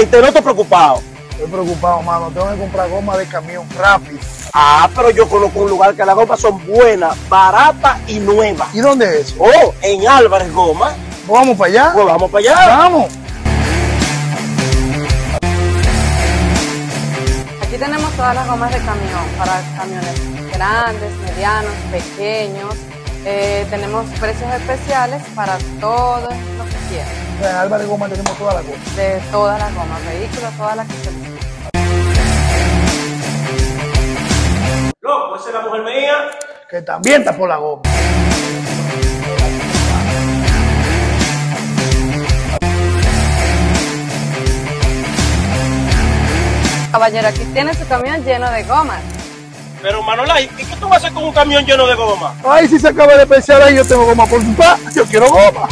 ¿y te te preocupado. Estoy preocupado, mano. Tengo que comprar goma de camión rápido. Ah, pero yo conozco un lugar que las gomas son buenas, baratas y nuevas. ¿Y dónde es Oh, en Álvarez Goma. vamos para allá? Pues vamos para allá. Vamos. Aquí tenemos todas las gomas de camión para camiones grandes, medianos, pequeños. Eh, tenemos precios especiales para todo lo que quieran. O sea, en Goma tenemos toda la goma. De todas las gomas, vehículos, todas las que se... Loco, esa es la mujer mía. Que también está por la goma. Caballero, aquí tiene su camión lleno de gomas. Pero Manola, ¿y qué tú vas a hacer con un camión lleno de goma? Ay, si se acaba de pensar ahí, yo tengo goma por su papá, yo quiero goma.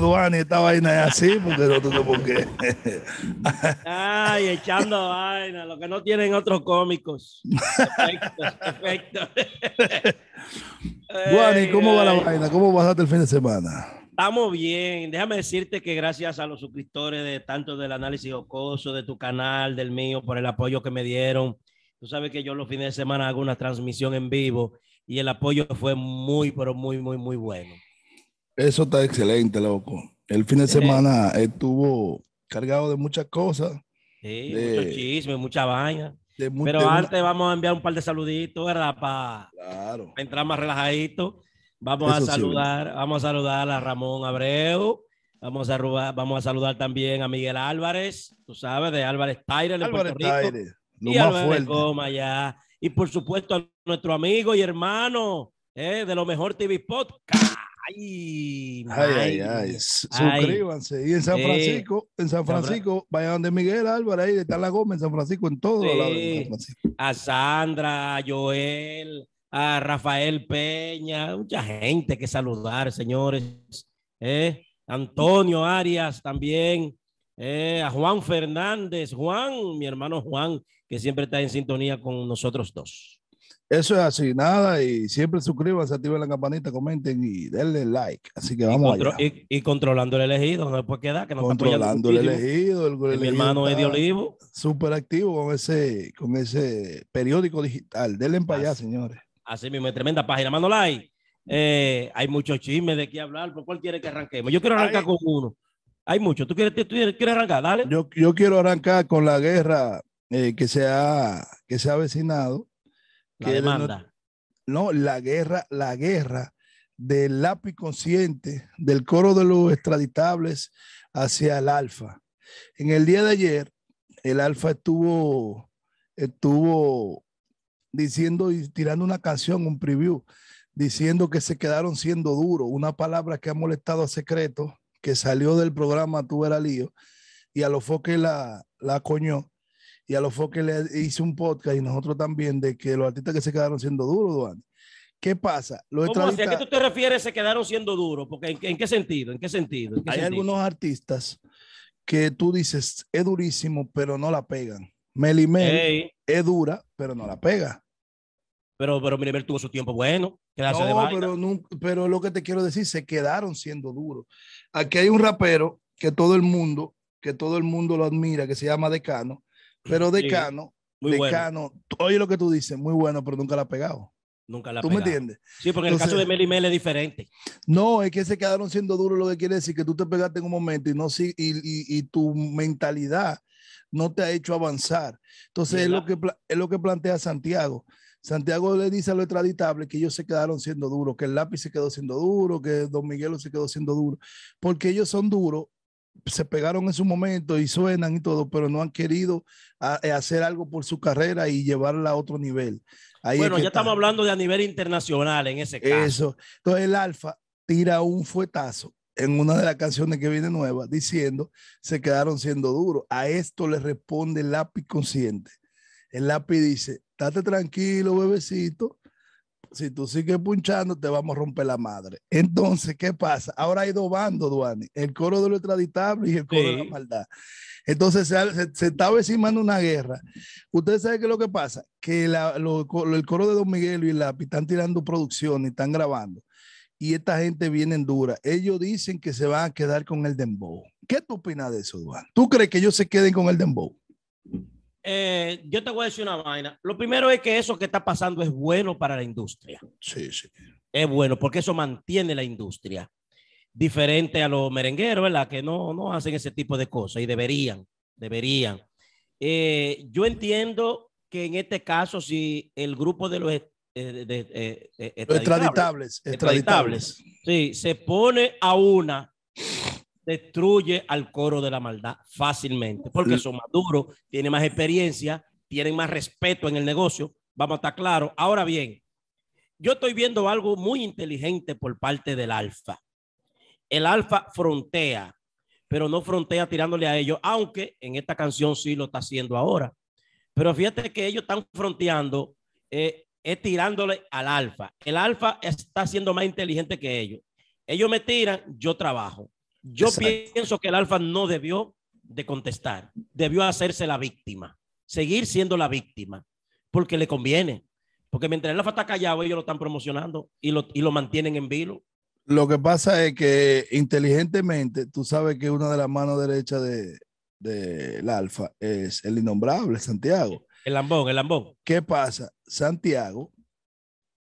Duani esta vaina es así, porque no por qué. Ay, echando vaina, lo que no tienen otros cómicos. Perfecto, perfecto. Guani, ¿cómo va la vaina? ¿Cómo pasaste el fin de semana? Estamos bien. Déjame decirte que gracias a los suscriptores de tanto del análisis jocoso, de tu canal, del mío, por el apoyo que me dieron. Tú sabes que yo los fines de semana hago una transmisión en vivo y el apoyo fue muy, pero muy, muy, muy bueno. Eso está excelente, loco. El fin de semana estuvo cargado de muchas cosas. Sí, mucho chisme, mucha vaina. Pero antes vamos a enviar un par de saluditos, ¿verdad? Para entrar más relajadito. Vamos a saludar, vamos a saludar a Ramón Abreu. Vamos a, vamos a saludar también a Miguel Álvarez, tú sabes, de Álvarez Taire en Puerto Rico. y Álvarez ya. Y por supuesto a nuestro amigo y hermano eh, de lo mejor TV Podcast. Ay, ay, ay, Suscríbanse. Y en San Francisco, en San Francisco, vayan de Miguel Álvarez ahí, está la Goma, en San Francisco, en todo lados. lado A Sandra, a Joel, a Rafael Peña, mucha gente que saludar, señores. ¿eh? Antonio Arias también. ¿eh? a Juan Fernández, Juan, mi hermano Juan, que siempre está en sintonía con nosotros dos. Eso es así, nada, y siempre suscríbanse, activen la campanita, comenten y denle like. Así que vamos y, allá. Y, controlando el elegido, no puede quedar que no Controlando el elegido, Mi hermano Eddie Olivo. Súper activo con ese, con ese periódico digital. Denle para allá, señores. Así mismo, es tremenda página. Manolay, eh, hay muchos chismes de qué hablar. ¿Por cuál quiere que arranquemos? Yo quiero arrancar con uno. Hay muchos. ¿Tú quieres, tú quieres arrancar? Dale. Yo, yo quiero arrancar con la guerra eh, que, se ha, que se ha avecinado demanda. No, la guerra, la guerra del lápiz consciente, del coro de los extraditables hacia el alfa. En el día de ayer, el alfa estuvo, estuvo diciendo y tirando una canción, un preview, diciendo que se quedaron siendo duros, una palabra que ha molestado a Secreto, que salió del programa Tú el lío, y a los foque la, la coñó y a los Foques le hice un podcast y nosotros también de que los artistas que se quedaron siendo duros, ¿Qué pasa? ¿Cómo ¿A qué tú te refieres se quedaron siendo duros? Porque ¿en, en qué sentido? ¿En qué sentido? Hay algunos artistas que tú dices es durísimo, pero no la pegan. Meli es dura, pero no la pega. Pero, pero Meli tuvo su tiempo bueno. pero, pero lo que te quiero decir, se quedaron siendo duros. Aquí hay un rapero que todo el mundo, que todo el mundo lo admira, que se llama Decano, pero Decano, Decano, oye lo que tú dices, muy bueno, pero nunca la ha pegado. Nunca la ¿Tú pegado. me entiendes? Sí, porque el caso de Meli Mel es diferente. No, es que se quedaron siendo duros, lo que quiere decir que tú te pegaste en un momento y, no, y, y, tu mentalidad no te ha hecho avanzar. Entonces es lo, que, es lo que plantea Santiago. Santiago le dice a lo extraditables que ellos se quedaron siendo duros, que el lápiz se quedó siendo duro, que Don Miguelo se quedó siendo duro, porque ellos son duros se pegaron en su momento y suenan y todo, pero no han querido eh, hacer algo por su carrera y llevarla a otro nivel. bueno, ya estamos hablando de a nivel internacional en ese caso. Eso. Entonces el Alfa tira un fuetazo en una de las canciones que viene nueva diciendo se quedaron siendo duros. A esto le responde el lápiz consciente. El lápiz dice, estate tranquilo, bebecito, si tú sigues punchando, te vamos a romper la madre. Entonces, ¿qué pasa? Ahora hay dos bandos, Duani, el coro de lo extraditable y el coro de la maldad. Entonces, se, está vecimando una guerra. usted sabe qué es lo que pasa, que el coro de Don Miguel y la están tirando producción y están grabando. Y esta gente viene en dura. Ellos dicen que se van a quedar con el dembow. ¿Qué tú opinas de eso, Duan? ¿Tú crees que ellos se queden con el dembow? Eh, yo te voy a decir una vaina. Lo primero es que eso que está pasando es bueno para la industria. Sí, sí. Es bueno porque eso mantiene la industria. Diferente a los merengueros, ¿verdad? Que no, no hacen ese tipo de cosas y deberían, deberían. Eh, yo entiendo que en este caso, si el grupo de los, eh, extraditables, extraditables, sí, se pone a una, destruye al coro de la maldad fácilmente, porque son más duros, tienen más experiencia, tienen más respeto en el negocio, vamos a estar claros. Ahora bien, yo estoy viendo algo muy inteligente por parte del alfa. El alfa frontea, pero no frontea tirándole a ellos, aunque en esta canción sí lo está haciendo ahora. Pero fíjate que ellos están fronteando, eh, es tirándole al alfa. El alfa está siendo más inteligente que ellos. Ellos me tiran, yo trabajo. Yo pienso que el Alfa no debió de contestar, debió hacerse la víctima, seguir siendo la víctima, porque le conviene. Porque mientras el Alfa está callado, ellos lo están promocionando y lo, mantienen en vilo. Lo que pasa es que inteligentemente, tú sabes que una de las manos derechas del de, de Alfa es el innombrable Santiago. El lambón, el lambón. ¿Qué pasa? Santiago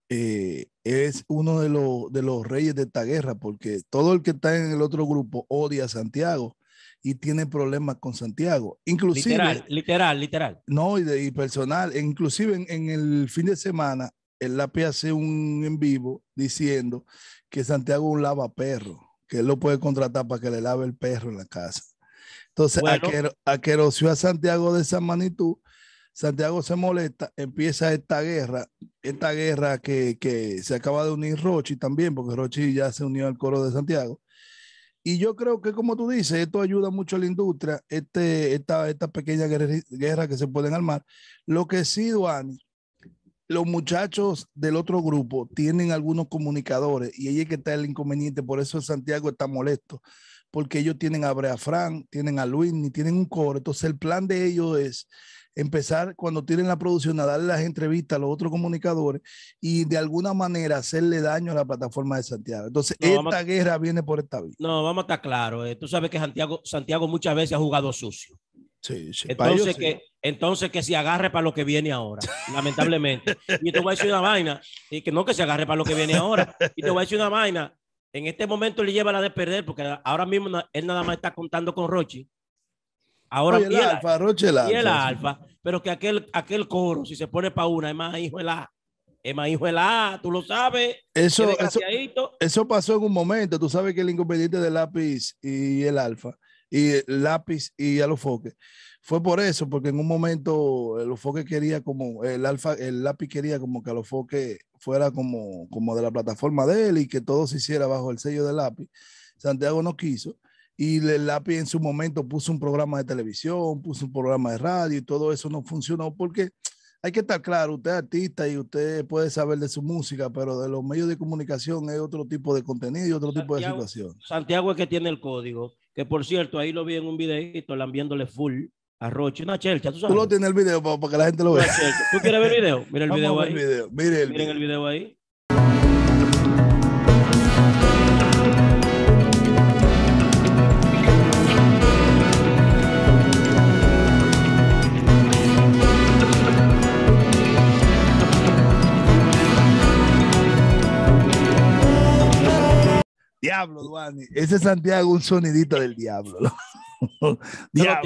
eh, es uno de, los, de los reyes de esta guerra, porque todo el que está en el otro grupo odia a Santiago y tiene problemas con Santiago. Inclusive, literal, literal, literal. No, y, personal. E inclusive en, el fin de semana, el lápiz hace un en vivo diciendo que Santiago un lava perro, que él lo puede contratar para que le lave el perro en la casa. Entonces, aqueroció a, a Santiago de esa magnitud, Santiago se molesta, empieza esta guerra, esta guerra que, se acaba de unir Rochi también, porque Rochi ya se unió al coro de Santiago. Y yo creo que, como tú dices, esto ayuda mucho a la industria, este, esta, esta pequeña guerra, que se pueden armar. Lo que sí, Duani, los muchachos del otro grupo tienen algunos comunicadores y ahí es que está el inconveniente, por eso Santiago está molesto, porque ellos tienen a Brea tienen a Luis, y tienen un coro. Entonces el plan de ellos es empezar cuando tienen la producción a darle las entrevistas a los otros comunicadores y de alguna manera hacerle daño a la plataforma de Santiago. Entonces, esta guerra viene por esta vía. No, vamos a estar claro eh. tú sabes que Santiago, Santiago muchas veces ha jugado sucio. Sí, entonces, que, entonces que se agarre para lo que viene ahora, lamentablemente. Y te voy a decir una vaina, y que no que se agarre para lo que viene ahora. Y te voy a decir una vaina, en este momento le lleva la de perder, porque ahora mismo él nada más está contando con Rochi Ahora, alfa, Roche el alfa. Pero que aquel, aquel coro, si se pone para una, es más hijo el A. Es más hijo A, tú lo sabes. Eso, eso, pasó en un momento. Tú sabes que el inconveniente del lápiz y el alfa, y el lápiz y a los foques fue por eso, porque en un momento el eh, quería como, el alfa, el lápiz quería como que el foques fuera como, como de la plataforma de él y que todo se hiciera bajo el sello del lápiz. Santiago no quiso y el lápiz en su momento puso un programa de televisión, puso un programa de radio y todo eso no funcionó porque hay que estar claro, usted es artista y usted puede saber de su música, pero de los medios de comunicación es otro tipo de contenido y otro tipo de situación. Santiago es que tiene el código, que por cierto, ahí lo vi en un videito, lambiéndole full a Roche, una tú lo tienes el video para, que la gente lo vea. ¿Tú quieres ver el video? Mira el video ahí. El Miren el video ahí. diablo, Duani. Ese Santiago un sonidito del diablo. Yo, lo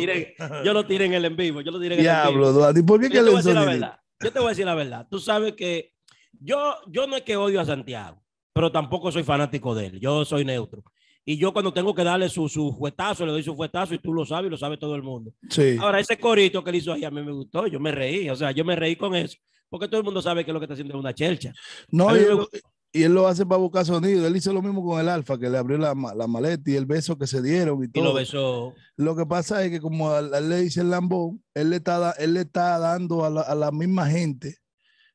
tiré, en el en vivo. Yo lo diablo, Duani. ¿Por qué le Yo te voy a decir la verdad. Tú sabes que yo, yo no es que odio a Santiago, pero tampoco soy fanático de él. Yo soy neutro. Y yo cuando tengo que darle su, su le doy su fuetazo y tú lo sabes y lo sabe todo el mundo. Sí. Ahora, ese corito que le hizo ahí a mí me gustó, yo me reí, o sea, yo me reí con eso, porque todo el mundo sabe que lo que está haciendo es una chelcha. No, yo, y él lo hace para buscar sonido. Él hizo lo mismo con el Alfa, que le abrió la, maleta y el beso que se dieron y todo. Y lo besó. Lo que pasa es que como él le dice el lambón, él le está, él le está dando a la, misma gente,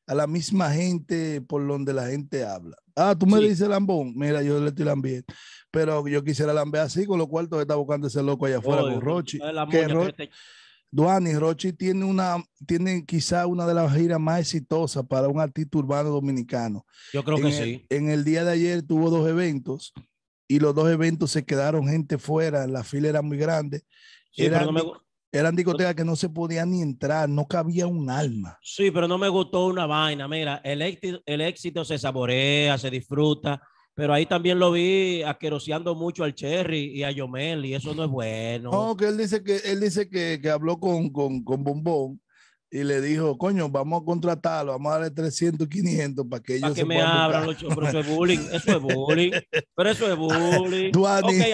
a la misma gente por donde la gente habla. Ah, tú me dices dices Lambón. Mira, yo le estoy lambiendo. Pero yo quisiera lambear así, con lo cual tú está buscando ese loco allá afuera con Rochi. Que, Duani, Rochi tiene una, tiene quizá una de las giras más exitosas para un artista urbano dominicano. Yo creo que sí. En el día de ayer tuvo dos eventos y los dos eventos se quedaron gente fuera, la fila era muy grande. Sí, eran discotecas que no se podía ni entrar, no cabía un alma. Sí, pero no me gustó una vaina. Mira, el el éxito se saborea, se disfruta, pero ahí también lo vi asqueroseando mucho al Cherry y a Yomel, y eso no es bueno. No, que él dice que él dice que, que habló con, con, con, Bombón y le dijo, coño, vamos a contratarlo, vamos a darle 300, 500 para que ellos para que me abran los pero eso es bullying, eso es bullying, pero eso es bullying. Duani, ok,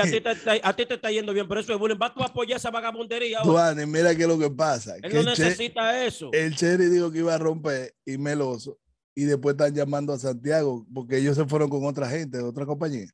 a ti, te, está yendo bien, pero eso es bullying, vas tú a apoyar esa vagabundería. Duani, mira qué es lo que pasa. Él no necesita eso. El Cherry dijo que iba a romper y meloso y después están llamando a Santiago porque ellos se fueron con otra gente, de otra compañía.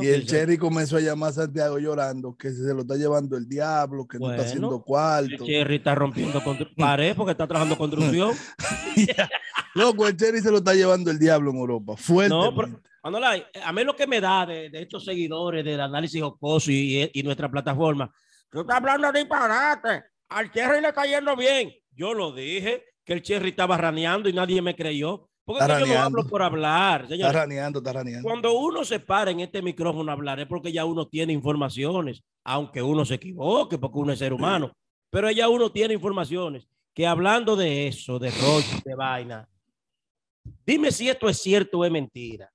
y el Cherry comenzó a llamar a Santiago llorando que se lo está llevando el diablo, que no está haciendo cuarto. El Cherry está rompiendo pared porque está trabajando construcción. Loco, el Cherry se lo está llevando el diablo en Europa. Fuerte. a mí lo que me da de, estos seguidores del análisis jocoso y, y, nuestra plataforma, tú estás hablando de disparate. Al Cherry le está yendo bien. Yo lo dije, que el Cherry estaba raneando y nadie me creyó porque yo no hablo por hablar. Está raneando, está raneando. Cuando uno se para en este micrófono a hablar es porque ya uno tiene informaciones, aunque uno se equivoque, porque uno es ser humano. Pero ya uno tiene informaciones que hablando de eso, de rollo, de vaina, dime si esto es cierto o es mentira.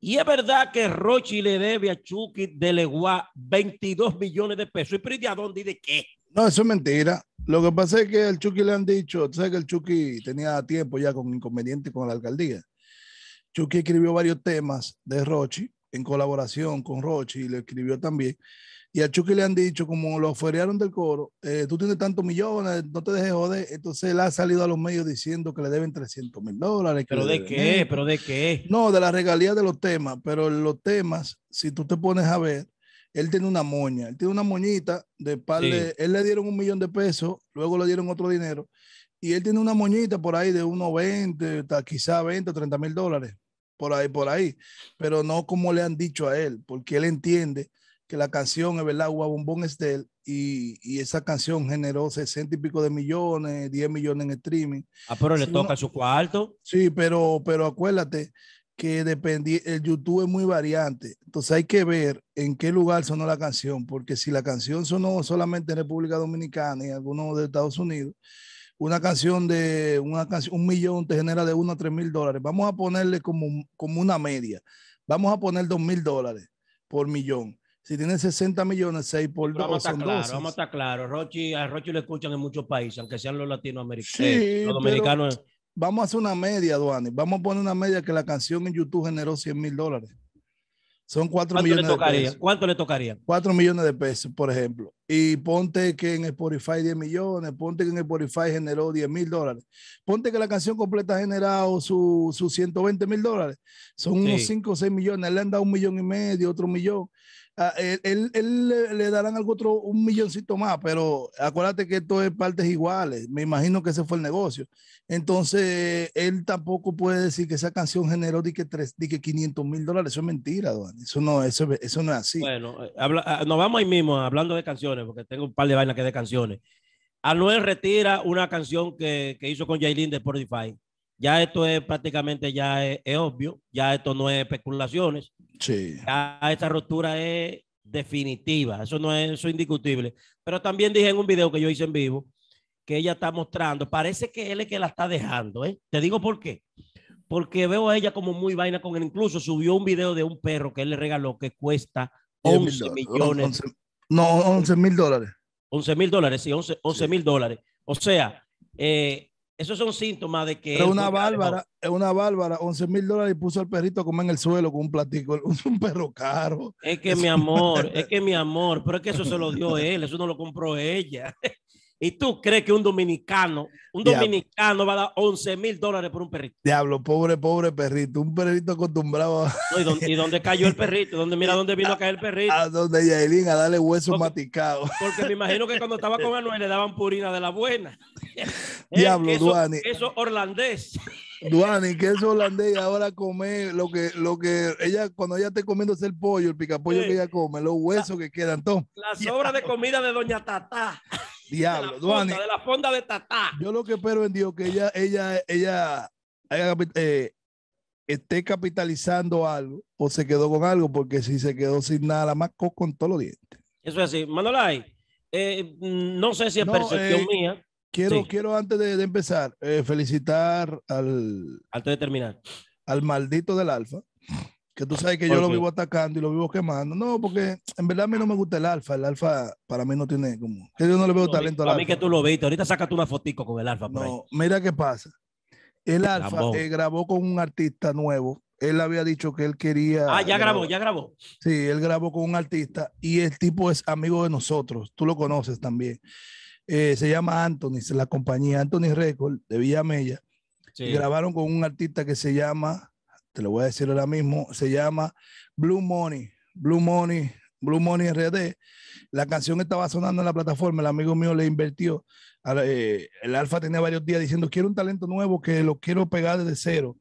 Y es verdad que Rochi le debe a Chucky de legua 22 millones de pesos. ¿Y de dónde y de qué? No, eso es mentira. Lo que pasa es que al Chucky le han dicho, tú sabes que el Chucky tenía tiempo ya con inconveniente con la alcaldía. Chucky escribió varios temas de Rochi en colaboración con Rochi y le escribió también. Y al Chucky le han dicho, como lo afuerearon del coro, eh, tú tienes tantos millones, no te dejes joder. Entonces él ha salido a los medios diciendo que le deben 300 mil dólares. ¿Pero de qué? ¿Pero de qué? No, de la regalía de los temas. Pero los temas, si tú te pones a ver, él tiene una moña, él tiene una moñita de par de, él le dieron un millón de pesos, luego le dieron otro dinero, y él tiene una moñita por ahí de unos 20, quizá 20 o 30 mil dólares, por ahí, por ahí, pero no como le han dicho a él, porque él entiende que la canción, es verdad, Bombón es de él, y, esa canción generó 60 y pico de millones, 10 millones en streaming. Ah, pero le toca su cuarto. Sí, pero, pero acuérdate que dependía, el YouTube es muy variante. Entonces hay que ver en qué lugar sonó la canción, porque si la canción sonó solamente en República Dominicana y algunos de Estados Unidos, una canción de una un millón te genera de 1 a 3 mil dólares. Vamos a ponerle como, como una media. Vamos a poner 2 mil dólares por millón. Si tiene 60 millones, 6 por 2 vamos, claro, vamos a estar claros, Rochi, a Rochi lo escuchan en muchos países, aunque sean los latinoamericanos. los dominicanos vamos a hacer una media, Duane. Vamos a poner una media que la canción en YouTube generó 100 mil dólares. Son 4 millones ¿Cuánto le tocaría? 4 millones de pesos, por ejemplo. Y ponte que en Spotify 10 millones, ponte que en Spotify generó 10 mil dólares. Ponte que la canción completa ha generado sus 120 mil dólares. Son unos 5 o 6 millones. Le han dado un millón y medio, otro millón. Ah, él, le, darán algo otro, un milloncito más, pero acuérdate que esto es partes iguales. Me imagino que ese fue el negocio. Entonces, él tampoco puede decir que esa canción generó de que, tres, de que 500 mil dólares. Eso es mentira, Eso no, eso, eso no es así. Bueno, eh, ah, nos vamos ahí mismo hablando de canciones, porque tengo un par de vainas que de canciones. Anuel retira una canción que, que hizo con Jaylin de Spotify ya esto es prácticamente ya es, obvio, ya esto no es especulaciones. Sí. Ya esta ruptura es definitiva, eso no es, eso indiscutible. Pero también dije en un video que yo hice en vivo que ella está mostrando, parece que él es que la está dejando, ¿eh? Te digo por qué. Porque veo a ella como muy vaina con él, incluso subió un video de un perro que él le regaló que cuesta 11 millones. no, 11 mil dólares. 11 mil dólares, sí, 11 mil dólares. O sea, eh, esos son síntomas de que. es una bárbara, es una bárbara, 11 mil dólares y puso al perrito a comer en el suelo con un platico. Un perro caro. Es que mi amor, es que mi amor, pero es que eso se lo dio él, eso no lo compró ella. ¿Y tú crees que un dominicano, un dominicano va a dar 11 mil dólares por un perrito? Diablo, pobre, pobre perrito, un perrito acostumbrado. A... ¿y, dónde, cayó el perrito? ¿Dónde, mira dónde vino a, caer el perrito. A donde Yairín a darle hueso maticado. Porque me imagino que cuando estaba con Anuel le daban purina de la buena. Diablo, Duani. Eso, es holandés. Duani, que es holandés ahora come lo que, lo que ella, cuando ella esté comiendo es el pollo, el picapollo que ella come, los huesos que quedan, todo. La sobra de comida de doña Tatá. Diablo, Duane. de la fonda de Tatá. Yo lo que espero en Dios que ella, ella, ella, eh, esté capitalizando algo o se quedó con algo, porque si se quedó sin nada, más con todos los dientes. Eso es así. Manolay, eh, no sé si es percepción eh, mía. Quiero, quiero antes de, empezar, eh, felicitar al. Antes de terminar. Al maldito del Alfa. Que tú sabes que yo lo vivo atacando y lo vivo quemando. No, porque en verdad a mí no me gusta el Alfa. El Alfa para mí no tiene como. Que yo no le veo talento al Alfa. A mí que tú lo viste. Ahorita saca tú una fotico con el Alfa. no, mira qué pasa. El Alfa eh, grabó con un artista nuevo. Él había dicho que él quería. Ah, ya eh, grabó, ya grabó. Sí, él grabó con un artista y el tipo es amigo de nosotros. Tú lo conoces también. Eh, se llama Anthony, la compañía Anthony Record de Villa Sí. grabaron con un artista que se llama, te lo voy a decir ahora mismo, se llama Blue Money, Blue Money, Blue Money RD. La canción estaba sonando en la plataforma, el amigo mío le invirtió. Eh, el Alfa tenía varios días diciendo, quiero un talento nuevo que lo quiero pegar desde cero.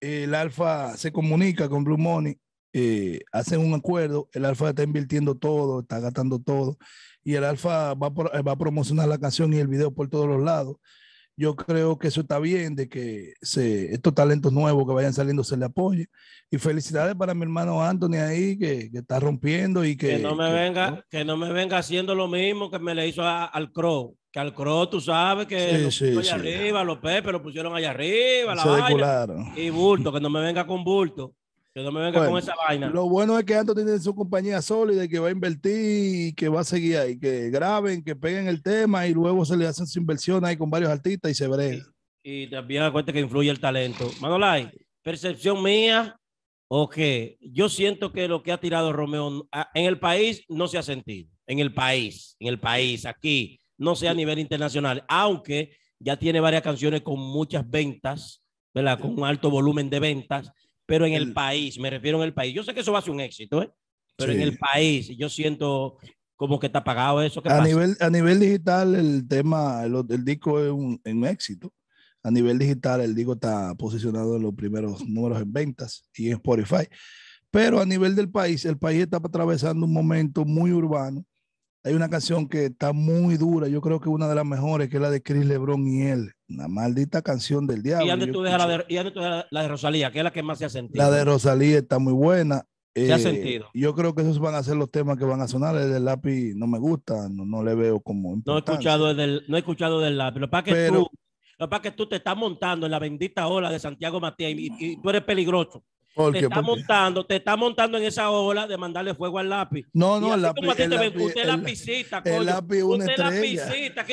El Alfa se comunica con Blue Money, eh, hacen un acuerdo, el Alfa está invirtiendo todo, está gastando todo y el Alfa eh, va, a promocionar la canción y el video por todos los lados. Yo creo que eso está bien, de que se, estos talentos nuevos que vayan saliendo se le apoye. Y felicidades para mi hermano Anthony ahí, que, está rompiendo y que... Que no, me venga, que no me venga haciendo lo mismo que me le hizo al Crow que al Crow tú sabes que sí, sí, allá arriba, los Pepe lo pusieron allá arriba, la vaina, y bulto, que no me venga con bulto. Que no me venga con esa vaina. Lo bueno es que Ando tiene su compañía sólida y que va a invertir y que va a seguir ahí, que graben, que peguen el tema y luego se le hacen su inversión ahí con varios artistas y se brega. Y, también acuérdate que influye el talento. Manolay, percepción mía o yo siento que lo que ha tirado Romeo en el país no se ha sentido. En el país, en el país, aquí, no sea a nivel internacional, aunque ya tiene varias canciones con muchas ventas, ¿verdad? Con un alto volumen de ventas pero en el, país, me refiero en el país. Yo sé que eso va a ser un éxito, ¿eh? pero en el país yo siento como que está apagado eso. a, Nivel, a nivel digital el tema, el, disco es un, un, éxito. A nivel digital el disco está posicionado en los primeros números en ventas y en Spotify. Pero a nivel del país, el país está atravesando un momento muy urbano. Hay una canción que está muy dura, yo creo que una de las mejores, que es la de Chris Lebron y él, una maldita canción del diablo. ¿Y dónde tú dejas la, de, la de Rosalía? Que es la que más se ha sentido. La de Rosalía está muy buena. se ha eh, sentido. Yo creo que esos van a ser los temas que van a sonar. El del lápiz no me gusta, no, no le veo como. No he escuchado el del, no he escuchado del lápiz. Lo que pasa es que tú, te estás montando en la bendita ola de Santiago Matías y tú eres peligroso te está montando, te está montando en esa ola de mandarle fuego al lápiz. No, no, el lápiz. usted lapicita, una usted estrella.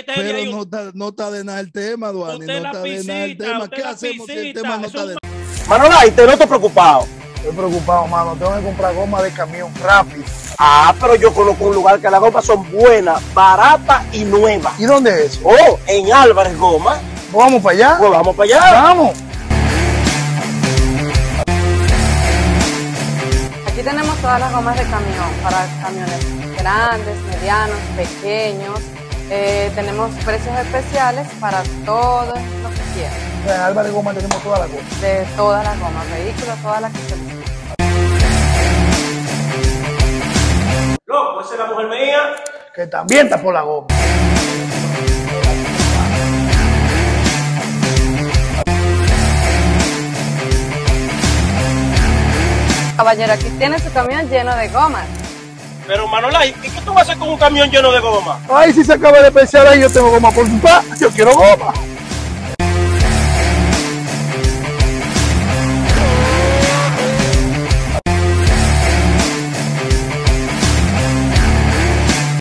pero no está, no está de nada el tema, Duani. no está de nada el tema. ¿Qué hacemos si el tema no está de nada? Manola, y te noto preocupado. Estoy preocupado, mano. Tengo que comprar goma de camión rápido. Ah, pero yo conozco un lugar que las gomas son buenas, baratas y nuevas. ¿Y dónde es? Oh, en Álvarez Goma. Pues pues vamos para allá. vamos para allá. Vamos. Aquí tenemos todas las gomas de camión, para camiones grandes, medianos, pequeños. Eh, tenemos precios especiales para todo lo que quieran. En de Goma tenemos todas las gomas. De todas las gomas, vehículos, todas las que se No, pues es la mujer mía. Que también está por la goma. caballero, aquí tiene su camión lleno de gomas. Pero Manolay, ¿y qué tú vas a hacer con un camión lleno de goma? Ay, si se acaba de pensar ahí, yo tengo goma por su pa, yo quiero goma.